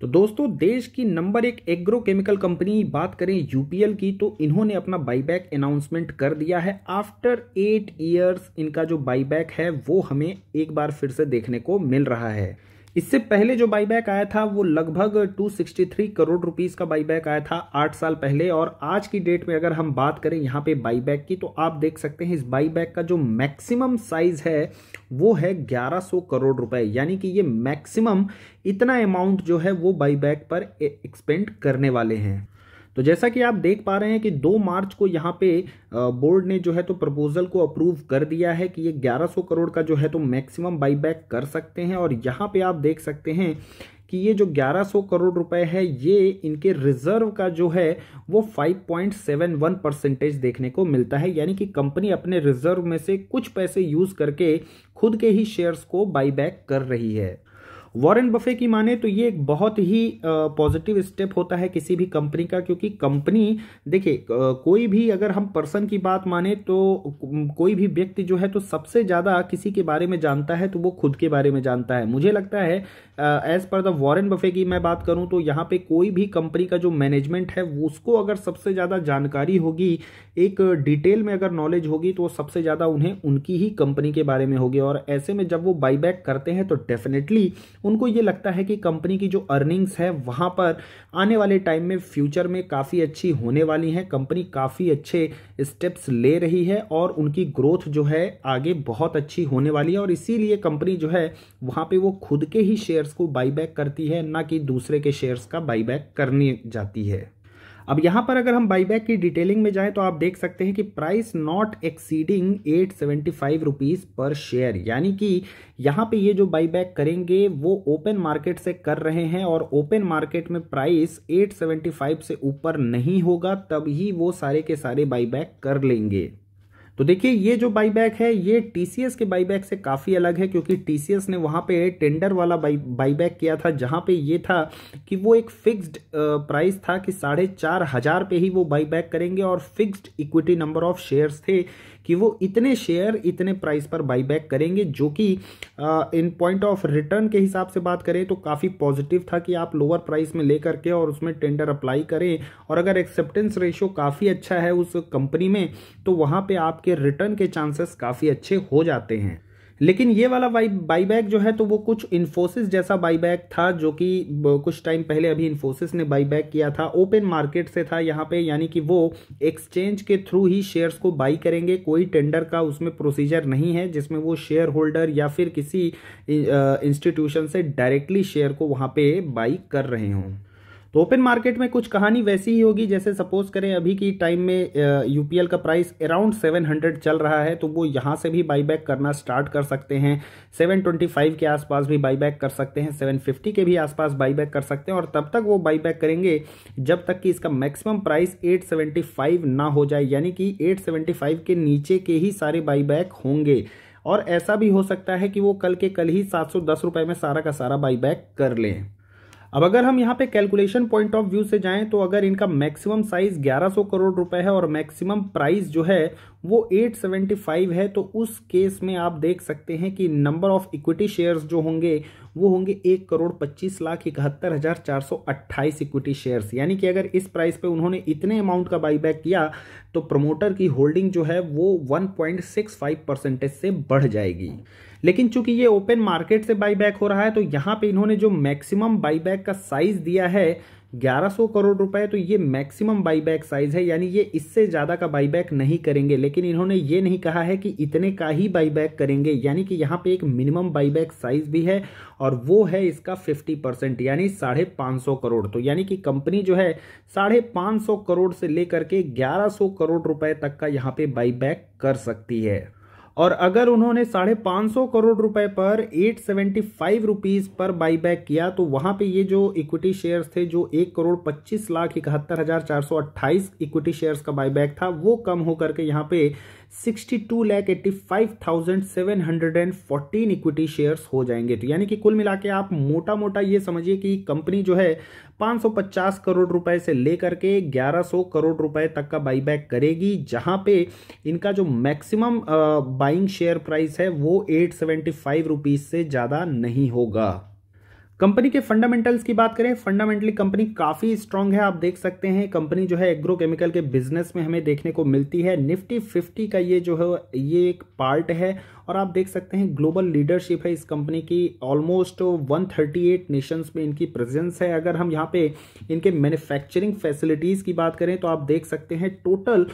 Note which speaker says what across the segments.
Speaker 1: तो दोस्तों देश की नंबर एक एग्रोकेमिकल कंपनी बात करें यूपीएल की तो इन्होंने अपना बाईबैक अनाउंसमेंट कर दिया है आफ्टर एट ईयर्स इनका जो बाईबैक है वो हमें एक बार फिर से देखने को मिल रहा है इससे पहले जो बाईबैक आया था वो लगभग 263 करोड़ रुपीस का बाईबैक आया था आठ साल पहले और आज की डेट में अगर हम बात करें यहाँ पे बाईबैक की तो आप देख सकते हैं इस बाईबैक का जो मैक्सिमम साइज है वो है 1100 करोड़ रुपए यानी कि ये मैक्सिमम इतना अमाउंट जो है वो बाईबैक पर एक्सपेंड करने वाले हैं तो जैसा कि आप देख पा रहे हैं कि 2 मार्च को यहाँ पे बोर्ड ने जो है तो प्रपोजल को अप्रूव कर दिया है कि ये 1100 करोड़ का जो है तो मैक्सिमम बाईबैक कर सकते हैं और यहाँ पे आप देख सकते हैं कि ये जो 1100 करोड़ रुपए है ये इनके रिजर्व का जो है वो 5.71 परसेंटेज देखने को मिलता है यानी कि कंपनी अपने रिजर्व में से कुछ पैसे यूज़ करके खुद के ही शेयर्स को बाईबैक कर रही है वॉरेन बफे की माने तो ये एक बहुत ही पॉजिटिव स्टेप होता है किसी भी कंपनी का क्योंकि कंपनी देखिए कोई भी अगर हम पर्सन की बात माने तो कोई भी व्यक्ति जो है तो सबसे ज़्यादा किसी के बारे में जानता है तो वो खुद के बारे में जानता है मुझे लगता है as per the Warren Buffett की मैं बात करूँ तो यहाँ पर कोई भी कंपनी का जो मैनेजमेंट है उसको अगर सबसे ज़्यादा जानकारी होगी एक डिटेल में अगर नॉलेज होगी तो वो सबसे ज़्यादा उन्हें उनकी ही कंपनी के बारे में होगी और ऐसे में जब वो बाईबैक करते हैं तो डेफिनेटली उनको ये लगता है कि कंपनी की जो अर्निंग्स है वहाँ पर आने वाले टाइम में फ्यूचर में काफ़ी अच्छी होने वाली हैं कंपनी काफ़ी अच्छे स्टेप्स ले रही है और उनकी ग्रोथ जो है आगे बहुत अच्छी होने वाली है और इसीलिए कंपनी जो है वहाँ पे वो खुद के ही शेयर्स को बाईबैक करती है ना कि दूसरे के शेयर्स का बाईबैक करने जाती है अब यहां पर अगर हम बाईबैक की डिटेलिंग में जाएं तो आप देख सकते हैं कि price not exceeding at seventy five rupees पर शेयर यानी कि यहां पे ये जो बाईबैक करेंगे वो ओपन मार्केट से कर रहे हैं और ओपन मार्केट में प्राइस एट सेवेंटी फाइव से ऊपर नहीं होगा तब ही वो सारे के सारे बाईबैक कर लेंगे तो देखिए ये जो बाईबैक है ये टीसीएस के बाईबैक से काफ़ी अलग है क्योंकि टीसीएस ने वहाँ पे टेंडर वाला बाई बाईबैक किया था जहाँ पे ये था कि वो एक फिक्स्ड प्राइस था कि साढ़े चार हज़ार पे ही वो बाईबैक करेंगे और fixed equity number of shares थे कि वो इतने शेयर इतने प्राइस पर बाई बैक करेंगे जो कि इन पॉइंट ऑफ रिटर्न के हिसाब से बात करें तो काफ़ी पॉजिटिव था कि आप लोअर प्राइस में ले करके और उसमें टेंडर अप्लाई करें और अगर एक्सेप्टेंस रेशियो काफ़ी अच्छा है उस कंपनी में तो वहाँ पर आपके रिटर्न के चांसेस काफ़ी अच्छे हो जाते हैं लेकिन ये वाला बाई बाईबैक जो है तो वो कुछ इन्फोसिस जैसा बाईबैक था जो कि कुछ टाइम पहले अभी इन्फोसिस ने बाईबैक किया था ओपन मार्केट से था यहाँ पे यानी कि वो एक्सचेंज के थ्रू ही शेयर्स को बाई करेंगे कोई टेंडर का उसमें प्रोसीजर नहीं है जिसमें वो शेयर होल्डर या फिर किसी इंस्टीट्यूशन से डायरेक्टली शेयर को वहाँ पे बाई कर रहे हों तो ओपन मार्केट में कुछ कहानी वैसी ही होगी जैसे सपोज करें अभी की टाइम में यूपीएल का प्राइस अराउंड 700 चल रहा है तो वो यहाँ से भी बाईबैक करना स्टार्ट कर सकते हैं 725 के आसपास भी बाईबैक कर सकते हैं 750 के भी आसपास बाईबैक कर सकते हैं और तब तक वो बाईबैक करेंगे जब तक कि इसका मैक्सिमम प्राइस 875 ना हो जाए यानी कि 875 के नीचे के ही सारे बाईबैक होंगे और ऐसा भी हो सकता है कि वो कल के कल ही सात सौ में सारा का सारा बाईबैक कर लें अब अगर हम यहाँ पे कैलकुलेशन पॉइंट ऑफ व्यू से जाएं तो अगर इनका मैक्सिमम साइज 1100 करोड़ रुपए है और मैक्सिमम प्राइस जो है वो 875 है तो उस केस में आप देख सकते हैं कि नंबर ऑफ इक्विटी शेयर्स जो होंगे वो होंगे एक करोड़ पच्चीस लाख इकहत्तर हज़ार चार सौ अट्ठाईस इक्विटी शेयर्स यानी कि अगर इस प्राइस पे उन्होंने इतने अमाउंट का बाईबैक किया तो प्रमोटर की होल्डिंग जो है वो one point six five percentage से बढ़ जाएगी लेकिन चूंकि ये ओपन मार्केट से बाईबैक हो रहा है तो यहाँ पे इन्होंने जो मैक्सिमम बाईबैक का साइज दिया है 1100 करोड़ रुपए तो ये मैक्सिमम बाईबैक साइज है यानी ये इससे ज़्यादा का बाईबैक नहीं करेंगे लेकिन इन्होंने ये नहीं कहा है कि इतने का ही बाईबैक करेंगे यानी कि यहाँ पे एक मिनिमम बाईबैक साइज भी है और वो है इसका 50 परसेंट यानी साढ़े पाँच सौ करोड़ तो यानी कि कंपनी जो है साढ़े पाँच सौ करोड़ से लेकर के ग्यारह सौ करोड़ रुपए तक का यहाँ पे बाईबैक कर सकती है और अगर उन्होंने साढ़े पाँच सौ करोड़ रुपए पर एट सेवेंटी फाइव रुपीज़ पर बाईबैक किया तो वहां पे ये जो इक्विटी शेयर्स थे जो एक करोड़ पच्चीस लाख इकहत्तर हज़ार चार सौ अट्ठाईस इक्विटी शेयर्स का बाईबैक था वो कम होकर के यहाँ पे sixty two lakh eighty five thousand seven hundred and fourteen equity shares हो जाएंगे तो यानी कि कुल मिला के आप मोटा मोटा ये समझिए कि कंपनी जो है 550 करोड़ रुपए से लेकर के 1100 करोड़ रुपए तक का बाईबैक करेगी जहां पे इनका जो मैक्सिमम बाइंग शेयर प्राइस है वो एट सेवेंटी फाइव रुपीज़ से ज़्यादा नहीं होगा कंपनी के फंडामेंटल्स की बात करें फंडामेंटली कंपनी काफ़ी स्ट्रांग है आप देख सकते हैं कंपनी जो है एग्रोकेमिकल के बिजनेस में हमें देखने को मिलती है निफ्टी फिफ्टी का ये जो है ये एक पार्ट है और आप देख सकते हैं ग्लोबल लीडरशिप है इस कंपनी की ऑलमोस्ट 138 नेशंस में इनकी प्रेजेंस है अगर हम यहाँ पे इनके मैन्युफैक्चरिंग फैसिलिटीज़ की बात करें तो आप देख सकते हैं टोटल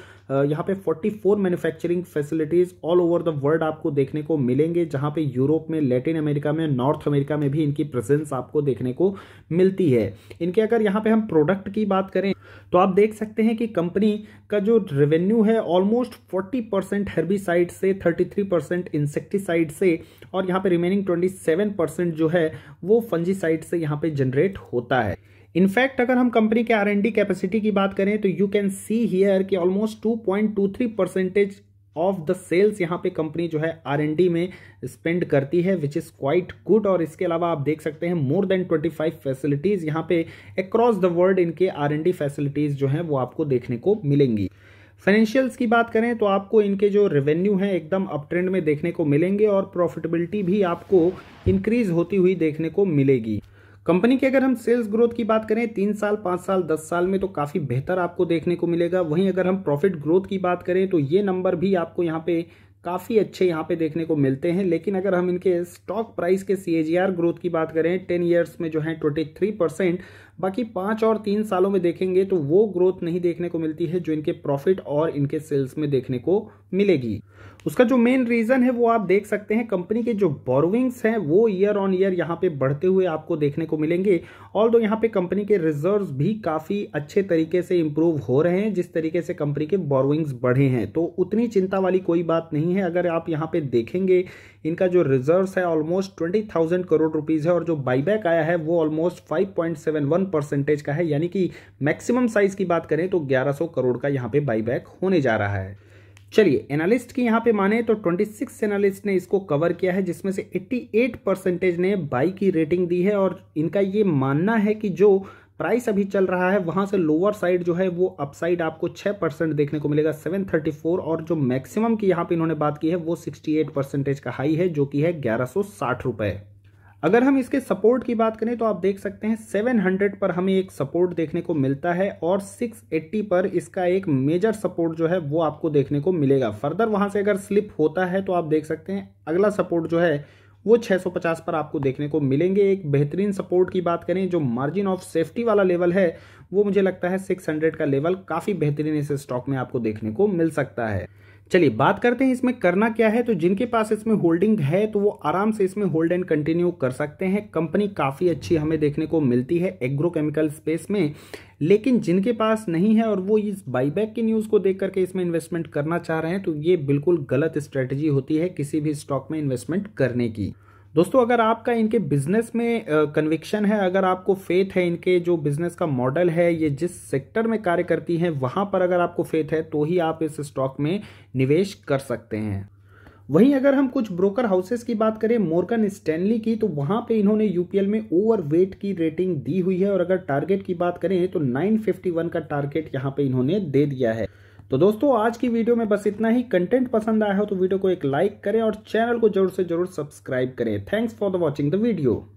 Speaker 1: यहाँ पे 44 manufacturing facilities all over the world आपको देखने को मिलेंगे जहाँ पे यूरोप में लैटिन अमेरिका में नॉर्थ अमेरिका में भी इनकी प्रेजेंस आपको देखने को मिलती है इनके अगर यहाँ पे हम प्रोडक्ट की बात करें तो आप देख सकते हैं कि कंपनी का जो रेवेन्यू है ऑलमोस्ट 40 परसेंट हर्बिसाइड से 33 परसेंट इंसेक्टिसाइड से और यहाँ पे रिमेनिंग 27 परसेंट जो है वो फंजीसाइड से यहाँ पे जनरेट होता है इनफैक्ट अगर हम कंपनी के आर एंड डी कैपेसिटी की बात करें तो यू कैन सी हियर कि almost 2.23 percentage of the sales यहाँ पे कंपनी जो है आर एन डी में स्पेंड करती है विच इज़ क्वाइट गुड और इसके अलावा आप देख सकते हैं more than twenty five facilities यहाँ पे अक्रॉस द वर्ल्ड इनके आर एन डी फैसिलिटीज़ जो हैं वो आपको देखने को मिलेंगी फाइनेंशियल्स की बात करें तो आपको इनके जो रेवेन्यू हैं एकदम अप ट्रेंड में देखने को मिलेंगे और प्रॉफिटेबिलिटी भी आपको इंक्रीज होती हुई देखने को मिलेगी कंपनी की अगर हम सेल्स ग्रोथ की बात करें तीन साल पांच साल दस साल में तो काफ़ी बेहतर आपको देखने को मिलेगा वहीं अगर हम प्रॉफिट ग्रोथ की बात करें तो ये नंबर भी आपको यहाँ पे काफ़ी अच्छे यहाँ पे देखने को मिलते हैं लेकिन अगर हम इनके स्टॉक प्राइस के सी ग्रोथ की बात करें टेन ईयर्स में जो है ट्वेंटी थ्री परसेंट बाकी पाँच और तीन सालों में देखेंगे तो वो ग्रोथ नहीं देखने को मिलती है जो इनके प्रॉफिट और इनके सेल्स में देखने को मिलेगी उसका जो मेन रीज़न है वो आप देख सकते हैं कंपनी के जो बोरोविंग्स हैं वो ईयर ऑन ईयर यहाँ पे बढ़ते हुए आपको देखने को मिलेंगे ऑल दो यहाँ पे कंपनी के रिजर्व भी काफ़ी अच्छे तरीके से इंप्रूव हो रहे हैं जिस तरीके से कंपनी के बोरोविंग्स बढ़े हैं तो उतनी चिंता वाली कोई बात नहीं है अगर आप यहाँ पे देखेंगे इनका जो रिजर्व है ऑलमोस्ट ट्वेंटी करोड़ रुपीज़ है और जो बाईबैक आया है वो ऑलमोस्ट फाइव परसेंटेज का है यानी कि मैक्सिमम साइज की बात करें तो 1100 करोड़ का यहाँ पे बाईबैक होने जा रहा है चलिए एनालिस्ट की यहाँ पे माने तो 26 एनालिस्ट ने इसको कवर किया है जिसमें से 88 परसेंटेज ने बाई की रेटिंग दी है और इनका ये मानना है कि जो प्राइस अभी चल रहा है वहां से लोअर साइड जो है वो अपसाइड आपको 6 परसेंट देखने को मिलेगा 734 और जो मैक्सिमम की यहाँ पे इन्होंने बात की है वो 68 परसेंटेज का हाई है जो कि है ग्यारह सौ अगर हम इसके सपोर्ट की बात करें तो आप देख सकते हैं 700 पर हमें एक सपोर्ट देखने को मिलता है और 680 पर इसका एक मेजर सपोर्ट जो है वो आपको देखने को मिलेगा फर्दर वहां से अगर स्लिप होता है तो आप देख सकते हैं अगला सपोर्ट जो है वो 650 पर आपको देखने को मिलेंगे एक बेहतरीन सपोर्ट की बात करें जो मार्जिन ऑफ सेफ्टी वाला लेवल है वो मुझे लगता है 600 का लेवल काफ़ी बेहतरीन इस स्टॉक में आपको देखने को मिल सकता है चलिए बात करते हैं इसमें करना क्या है तो जिनके पास इसमें होल्डिंग है तो वो आराम से इसमें होल्ड एंड कंटिन्यू कर सकते हैं कंपनी काफ़ी अच्छी हमें देखने को मिलती है एग्रोकेमिकल स्पेस में लेकिन जिनके पास नहीं है और वो इस बाईबैक की न्यूज़ को देख करके इसमें इन्वेस्टमेंट करना चाह रहे हैं तो ये बिल्कुल गलत स्ट्रेटजी होती है किसी भी स्टॉक में इन्वेस्टमेंट करने की दोस्तों अगर आपका इनके बिजनेस में कन्विक्शन है अगर आपको फेथ है इनके जो बिजनेस का मॉडल है ये जिस सेक्टर में कार्य करती हैं वहाँ पर अगर आपको फेथ है तो ही आप इस स्टॉक में निवेश कर सकते हैं वहीं अगर हम कुछ ब्रोकर हाउसेस की बात करें मोर्गन स्टैनली की तो वहां पे इन्होंने यूपीएल में ओवरवेट की रेटिंग दी हुई है और अगर टारगेट की बात करें तो 951 का टारगेट यहां पे इन्होंने दे दिया है तो दोस्तों आज की वीडियो में बस इतना ही कंटेंट पसंद आया हो तो वीडियो को एक लाइक करें और चैनल को जरूर से जरूर सब्सक्राइब करें thanks for the watching the video